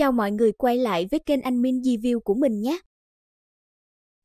chào mọi người quay lại với kênh anh Min Review của mình nhé.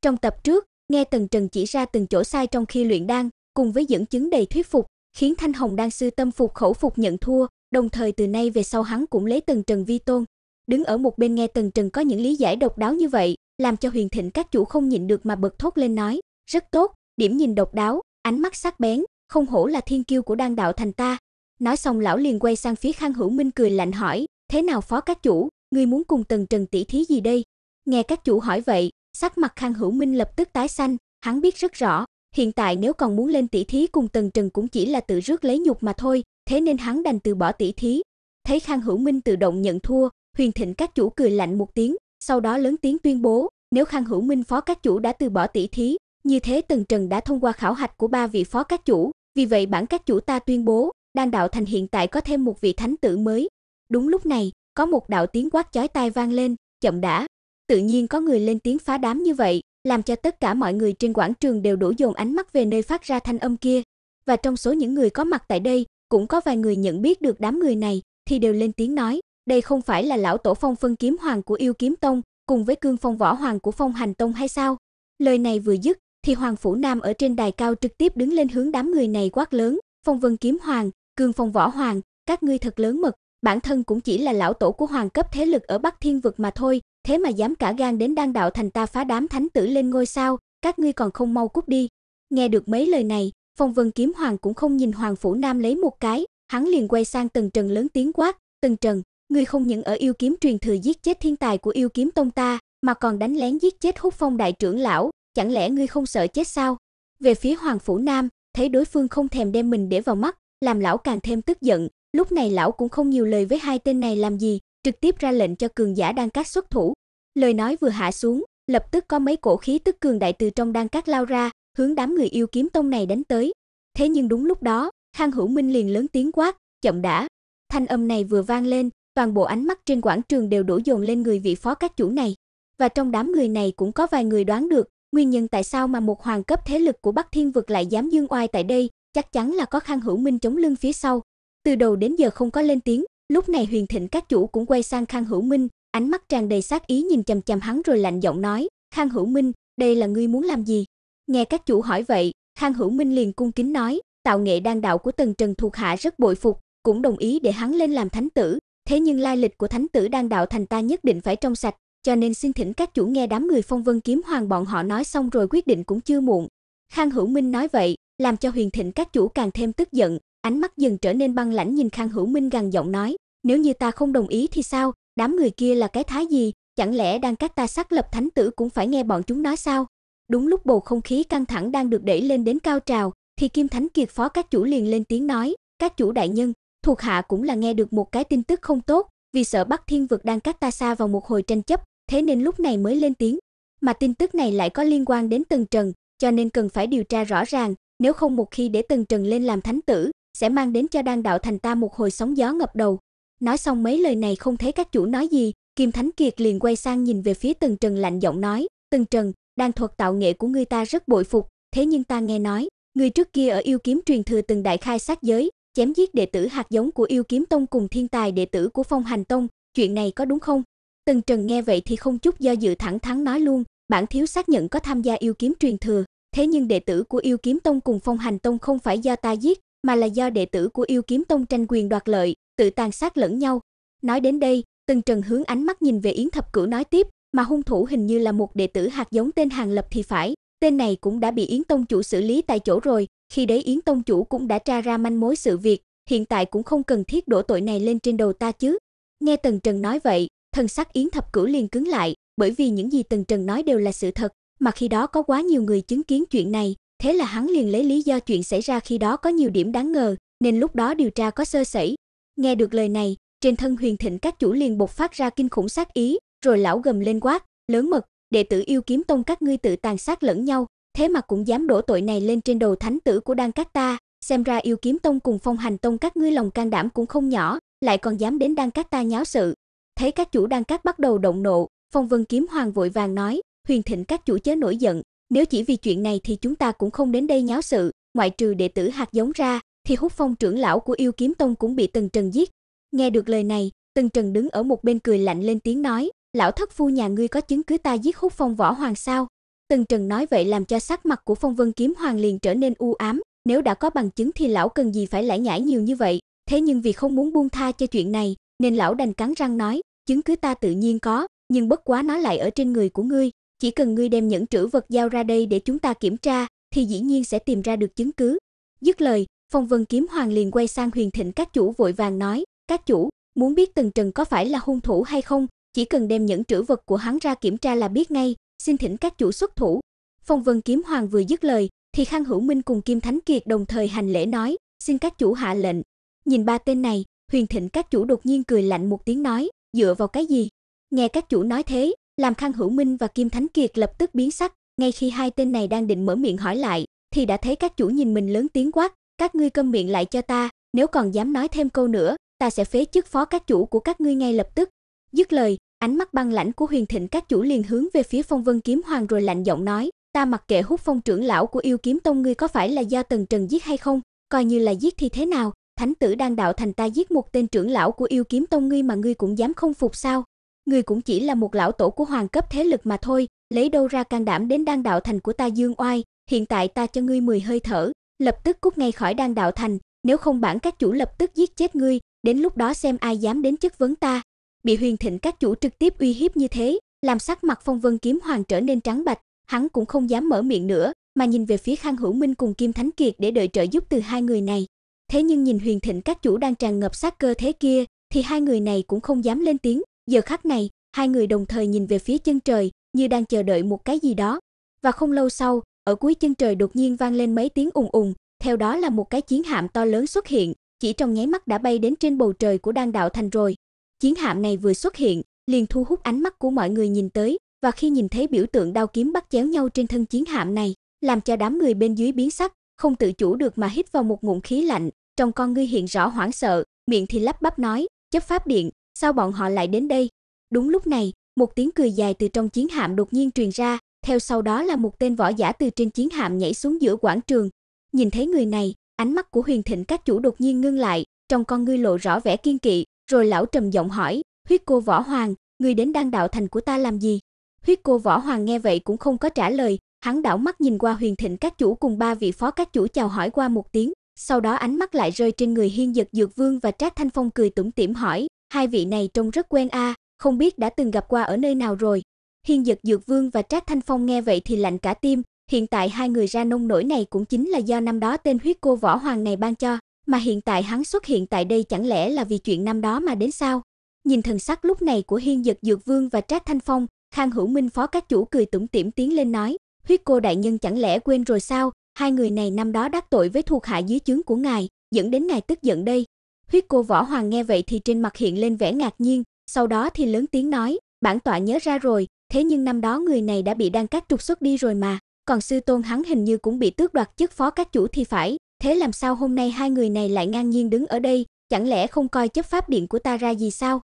Trong tập trước, nghe Tần Trần chỉ ra từng chỗ sai trong khi luyện đan, cùng với dẫn chứng đầy thuyết phục, khiến Thanh Hồng đan sư tâm phục khẩu phục nhận thua, đồng thời từ nay về sau hắn cũng lấy Tần Trần vi tôn. Đứng ở một bên nghe Tần Trần có những lý giải độc đáo như vậy, làm cho Huyền Thịnh các chủ không nhịn được mà bật thốt lên nói, rất tốt, điểm nhìn độc đáo, ánh mắt sắc bén, không hổ là thiên kiêu của đan đạo thành ta. Nói xong lão liền quay sang phía Khang Hữu Minh cười lạnh hỏi, thế nào phó các chủ, ngươi muốn cùng Tần Trần tỷ thí gì đây? Nghe các chủ hỏi vậy, sắc mặt Khang Hữu Minh lập tức tái xanh, hắn biết rất rõ, hiện tại nếu còn muốn lên tỷ thí cùng Tần Trần cũng chỉ là tự rước lấy nhục mà thôi, thế nên hắn đành từ bỏ tỷ thí. Thấy Khang Hữu Minh tự động nhận thua, Huyền Thịnh các chủ cười lạnh một tiếng, sau đó lớn tiếng tuyên bố, nếu Khang Hữu Minh phó các chủ đã từ bỏ tỷ thí, như thế Tần Trần đã thông qua khảo hạch của ba vị phó các chủ, vì vậy bản các chủ ta tuyên bố, Đan đạo thành hiện tại có thêm một vị thánh tử mới. Đúng lúc này, có một đạo tiếng quát chói tai vang lên, chậm đã. Tự nhiên có người lên tiếng phá đám như vậy, làm cho tất cả mọi người trên quảng trường đều đổ dồn ánh mắt về nơi phát ra thanh âm kia. Và trong số những người có mặt tại đây, cũng có vài người nhận biết được đám người này, thì đều lên tiếng nói, đây không phải là lão tổ phong phân kiếm hoàng của yêu kiếm tông, cùng với cương phong võ hoàng của phong hành tông hay sao? Lời này vừa dứt, thì Hoàng Phủ Nam ở trên đài cao trực tiếp đứng lên hướng đám người này quát lớn, Phong Vân Kiếm Hoàng, Cương Phong Võ Hoàng, các ngươi thật lớn mật, bản thân cũng chỉ là lão tổ của hoàng cấp thế lực ở Bắc Thiên vực mà thôi, thế mà dám cả gan đến Đan đạo thành ta phá đám thánh tử lên ngôi sao, các ngươi còn không mau cút đi. Nghe được mấy lời này, Phong Vân Kiếm Hoàng cũng không nhìn Hoàng phủ Nam lấy một cái, hắn liền quay sang Tần Trần lớn tiếng quát, "Tần Trần, ngươi không những ở yêu kiếm truyền thừa giết chết thiên tài của yêu kiếm tông ta, mà còn đánh lén giết chết Húc Phong đại trưởng lão, chẳng lẽ ngươi không sợ chết sao?" Về phía Hoàng phủ Nam, thấy đối phương không thèm đem mình để vào mắt, làm lão càng thêm tức giận, Lúc này lão cũng không nhiều lời với hai tên này làm gì, trực tiếp ra lệnh cho cường giả đang cát xuất thủ. Lời nói vừa hạ xuống, lập tức có mấy cổ khí tức cường đại từ trong đang cát lao ra, hướng đám người yêu kiếm tông này đánh tới. Thế nhưng đúng lúc đó, Khang Hữu Minh liền lớn tiếng quát, "Chậm đã." Thanh âm này vừa vang lên, toàn bộ ánh mắt trên quảng trường đều đổ dồn lên người vị phó các chủ này. Và trong đám người này cũng có vài người đoán được, nguyên nhân tại sao mà một hoàng cấp thế lực của Bắc Thiên vực lại dám dương oai tại đây, chắc chắn là có Khang Hữu Minh chống lưng phía sau, từ đầu đến giờ không có lên tiếng, lúc này Huyền Thịnh các chủ cũng quay sang Khang Hữu Minh, ánh mắt tràn đầy sát ý nhìn chằm chằm hắn rồi lạnh giọng nói, "Khang Hữu Minh, đây là ngươi muốn làm gì?" Nghe các chủ hỏi vậy, Khang Hữu Minh liền cung kính nói, "Tạo nghệ đan đạo của Tần Trần thuộc hạ rất bội phục, cũng đồng ý để hắn lên làm thánh tử, thế nhưng lai lịch của thánh tử đan đạo thành ta nhất định phải trong sạch, cho nên xin thỉnh các chủ nghe đám người Phong Vân kiếm hoàng bọn họ nói xong rồi quyết định cũng chưa muộn." Khang Hữu Minh nói vậy, làm cho Huyền Thịnh các chủ càng thêm tức giận, ánh mắt dần trở nên băng lãnh nhìn Khang Hữu Minh gằn giọng nói, nếu như ta không đồng ý thì sao, đám người kia là cái thái gì, chẳng lẽ đang các ta xác lập thánh tử cũng phải nghe bọn chúng nói sao? Đúng lúc bầu không khí căng thẳng đang được đẩy lên đến cao trào, thì Kim Thánh Kiệt phó các chủ liền lên tiếng nói, các chủ đại nhân, thuộc hạ cũng là nghe được một cái tin tức không tốt, vì sợ Bắc Thiên vực đang cách ta xa vào một hồi tranh chấp, thế nên lúc này mới lên tiếng. Mà tin tức này lại có liên quan đến Tần Trần, cho nên cần phải điều tra rõ ràng, nếu không một khi để Tần Trần lên làm thánh tử, sẽ mang đến cho đan đạo thành ta một hồi sóng gió ngập đầu. Nói xong mấy lời này không thấy các chủ nói gì, Kim Thánh Kiệt liền quay sang nhìn về phía Tần Trần lạnh giọng nói, "Tần Trần, đan thuật tạo nghệ của ngươi ta rất bội phục, thế nhưng ta nghe nói, ngươi trước kia ở yêu kiếm truyền thừa từng đại khai sát giới, chém giết đệ tử hạt giống của yêu kiếm tông cùng thiên tài đệ tử của phong hành tông, chuyện này có đúng không?" Tần Trần nghe vậy thì không chút do dự thẳng thắn nói luôn, bản thiếu xác nhận có tham gia yêu kiếm truyền thừa, thế nhưng đệ tử của yêu kiếm tông cùng phong hành tông không phải do ta giết, mà là do đệ tử của yêu kiếm tông tranh quyền đoạt lợi, tự tàn sát lẫn nhau. Nói đến đây, tần Trần hướng ánh mắt nhìn về Yến Thập Cửu nói tiếp, mà hung thủ hình như là một đệ tử hạt giống tên Hàng Lập thì phải, tên này cũng đã bị Yến tông chủ xử lý tại chỗ rồi, khi đấy Yến tông chủ cũng đã tra ra manh mối sự việc, hiện tại cũng không cần thiết đổ tội này lên trên đầu ta chứ. Nghe Tần Trần nói vậy, thần sắc Yến Thập Cửu liền cứng lại, bởi vì những gì Tần Trần nói đều là sự thật, mà khi đó có quá nhiều người chứng kiến chuyện này, Thế là hắn liền lấy lý do chuyện xảy ra khi đó có nhiều điểm đáng ngờ, nên lúc đó điều tra có sơ sẩy. Nghe được lời này, trên thân Huyền Thịnh các chủ liền bộc phát ra kinh khủng sát ý, rồi lão gầm lên quát, lớn mật, đệ tử yêu kiếm tông các ngươi tự tàn sát lẫn nhau, thế mà cũng dám đổ tội này lên trên đầu thánh tử của đan các ta, xem ra yêu kiếm tông cùng phong hành tông các ngươi lòng can đảm cũng không nhỏ, lại còn dám đến đan các ta nháo sự. Thấy các chủ đan các bắt đầu động nộ, Phong Vân kiếm hoàng vội vàng nói, Huyền Thịnh các chủ chớ nổi giận, nếu chỉ vì chuyện này thì chúng ta cũng không đến đây nháo sự, ngoại trừ đệ tử hạt giống ra, thì hút Phong trưởng lão của Yêu Kiếm Tông cũng bị Tần Trần giết. Nghe được lời này, Tần Trần đứng ở một bên cười lạnh lên tiếng nói, lão thất phu nhà ngươi có chứng cứ ta giết hút Phong võ hoàng sao? Tần Trần nói vậy làm cho sắc mặt của Phong Vân Kiếm Hoàng liền trở nên u ám, nếu đã có bằng chứng thì lão cần gì phải lải nhải nhiều như vậy, thế nhưng vì không muốn buông tha cho chuyện này, nên lão đành cắn răng nói, chứng cứ ta tự nhiên có, nhưng bất quá nó lại ở trên người của ngươi, chỉ cần ngươi đem những trữ vật giao ra đây để chúng ta kiểm tra, thì dĩ nhiên sẽ tìm ra được chứng cứ. Dứt lời, Phong Vân Kiếm Hoàng liền quay sang Huyền Thịnh các chủ vội vàng nói, các chủ, muốn biết Tần Trần có phải là hung thủ hay không, chỉ cần đem những trữ vật của hắn ra kiểm tra là biết ngay, xin thỉnh các chủ xuất thủ. Phong Vân Kiếm Hoàng vừa dứt lời, thì Khang Hữu Minh cùng Kim Thánh Kiệt đồng thời hành lễ nói, xin các chủ hạ lệnh. Nhìn ba tên này, Huyền Thịnh các chủ đột nhiên cười lạnh một tiếng nói, dựa vào cái gì? Nghe các chủ nói thế, làm Khang Hữu Minh và Kim Thánh Kiệt lập tức biến sắc, ngay khi hai tên này đang định mở miệng hỏi lại, thì đã thấy các chủ nhìn mình lớn tiếng quát, các ngươi câm miệng lại cho ta, nếu còn dám nói thêm câu nữa, ta sẽ phế chức phó các chủ của các ngươi ngay lập tức. Dứt lời, ánh mắt băng lãnh của Huyền Thịnh các chủ liền hướng về phía Phong Vân Kiếm Hoàng rồi lạnh giọng nói, ta mặc kệ hút phong trưởng lão của yêu kiếm tông ngươi có phải là do Tần Trần giết hay không, coi như là giết thì thế nào, thánh tử đang đạo thành ta giết một tên trưởng lão của yêu kiếm tông ngươi mà ngươi cũng dám không phục sao? ngươi cũng chỉ là một lão tổ của hoàng cấp thế lực mà thôi, lấy đâu ra can đảm đến đan đạo thành của ta Dương Oai, hiện tại ta cho ngươi 10 hơi thở, lập tức cút ngay khỏi đan đạo thành, nếu không bản các chủ lập tức giết chết ngươi, đến lúc đó xem ai dám đến chất vấn ta." Bị Huyền Thịnh các chủ trực tiếp uy hiếp như thế, làm sắc mặt Phong Vân kiếm hoàng trở nên trắng bạch, hắn cũng không dám mở miệng nữa, mà nhìn về phía Khang Hữu Minh cùng Kim Thánh Kiệt để đợi trợ giúp từ hai người này. Thế nhưng nhìn Huyền Thịnh các chủ đang tràn ngập sát cơ thế kia, thì hai người này cũng không dám lên tiếng, Giờ khắc này, hai người đồng thời nhìn về phía chân trời, như đang chờ đợi một cái gì đó. Và không lâu sau, ở cuối chân trời đột nhiên vang lên mấy tiếng ùng ùng, theo đó là một cái chiến hạm to lớn xuất hiện, chỉ trong nháy mắt đã bay đến trên bầu trời của Đan Đạo Thành rồi. Chiến hạm này vừa xuất hiện, liền thu hút ánh mắt của mọi người nhìn tới, và khi nhìn thấy biểu tượng đao kiếm bắt chéo nhau trên thân chiến hạm này, làm cho đám người bên dưới biến sắc, không tự chủ được mà hít vào một ngụm khí lạnh, trong con ngươi hiện rõ hoảng sợ, miệng thì lắp bắp nói, "Chấp pháp điện, Sao bọn họ lại đến đây? Đúng lúc này, một tiếng cười dài từ trong chiến hạm đột nhiên truyền ra, theo sau đó là một tên võ giả từ trên chiến hạm nhảy xuống giữa quảng trường. Nhìn thấy người này, ánh mắt của Huyền Thịnh các chủ đột nhiên ngưng lại, trong con ngươi lộ rõ vẻ kiên kỵ, rồi lão trầm giọng hỏi, "Huyết cô Võ Hoàng, ngươi đến đan đạo thành của ta làm gì?" Huyết cô Võ Hoàng nghe vậy cũng không có trả lời, hắn đảo mắt nhìn qua Huyền Thịnh các chủ cùng ba vị phó các chủ chào hỏi qua một tiếng, sau đó ánh mắt lại rơi trên người Hiên Dật Dược Vương và Trác Thanh Phong cười tủm tỉm hỏi, hai vị này trông rất quen a, không biết đã từng gặp qua ở nơi nào rồi. Hiên Dật Dược Vương và Trác Thanh Phong nghe vậy thì lạnh cả tim, hiện tại hai người ra nông nổi này cũng chính là do năm đó tên huyết cô võ hoàng này ban cho, mà hiện tại hắn xuất hiện tại đây chẳng lẽ là vì chuyện năm đó mà đến sao? Nhìn thần sắc lúc này của Hiên Dật Dược Vương và Trác Thanh Phong, Khang Hữu Minh phó các chủ cười tủm tỉm tiến lên nói, huyết cô đại nhân chẳng lẽ quên rồi sao, hai người này năm đó đắc tội với thuộc hạ dưới chướng của ngài, dẫn đến ngài tức giận đây, Huyết cô Võ Hoàng nghe vậy thì trên mặt hiện lên vẻ ngạc nhiên, sau đó thì lớn tiếng nói, bản tọa nhớ ra rồi, thế nhưng năm đó người này đã bị đan các trục xuất đi rồi mà, còn sư tôn hắn hình như cũng bị tước đoạt chức phó các chủ thì phải, thế làm sao hôm nay hai người này lại ngang nhiên đứng ở đây, chẳng lẽ không coi chấp pháp điện của ta ra gì sao?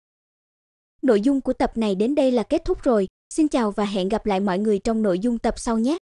Nội dung của tập này đến đây là kết thúc rồi, xin chào và hẹn gặp lại mọi người trong nội dung tập sau nhé.